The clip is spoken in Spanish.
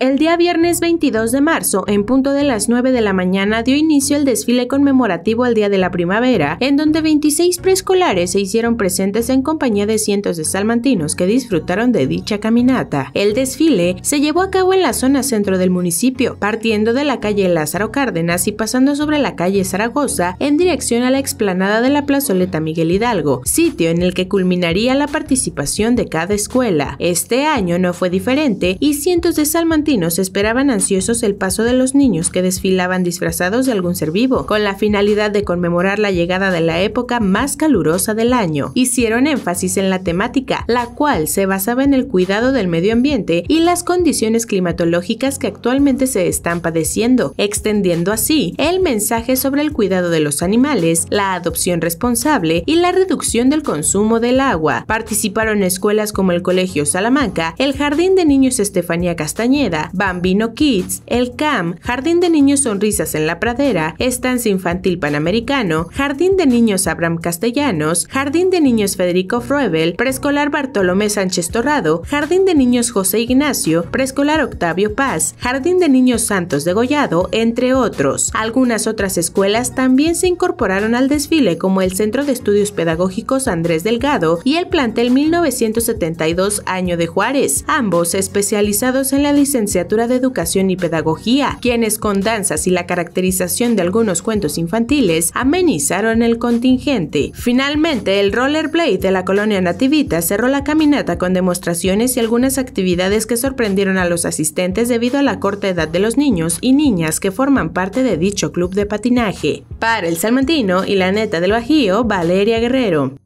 El día viernes 22 de marzo, en punto de las 9 de la mañana, dio inicio el desfile conmemorativo al Día de la Primavera, en donde 26 preescolares se hicieron presentes en compañía de cientos de salmantinos que disfrutaron de dicha caminata. El desfile se llevó a cabo en la zona centro del municipio, partiendo de la calle Lázaro Cárdenas y pasando sobre la calle Zaragoza en dirección a la explanada de la plazoleta Miguel Hidalgo, sitio en el que culminaría la participación de cada escuela. Este año no fue diferente y cientos de salmantinos esperaban ansiosos el paso de los niños que desfilaban disfrazados de algún ser vivo, con la finalidad de conmemorar la llegada de la época más calurosa del año. Hicieron énfasis en la temática, la cual se basaba en el cuidado del medio ambiente y las condiciones climatológicas que actualmente se están padeciendo, extendiendo así el mensaje sobre el cuidado de los animales, la adopción responsable y la reducción del consumo del agua. Participaron escuelas como el Colegio Salamanca, el Jardín de Niños Estefanía Castañeda, Bambino Kids, El CAM, Jardín de Niños Sonrisas en la Pradera, Estancia Infantil Panamericano, Jardín de Niños Abraham Castellanos, Jardín de Niños Federico Froebel, Preescolar Bartolomé Sánchez Torrado, Jardín de Niños José Ignacio, Preescolar Octavio Paz, Jardín de Niños Santos de Gollado, entre otros. Algunas otras escuelas también se incorporaron al desfile como el Centro de Estudios Pedagógicos Andrés Delgado y el plantel 1972 año de Juárez, ambos especializados en la licenciatura Licenciatura de Educación y Pedagogía, quienes con danzas y la caracterización de algunos cuentos infantiles amenizaron el contingente. Finalmente, el rollerblade de la colonia Nativita cerró la caminata con demostraciones y algunas actividades que sorprendieron a los asistentes debido a la corta edad de los niños y niñas que forman parte de dicho club de patinaje. Para el salmantino y la neta del Bajío, Valeria Guerrero.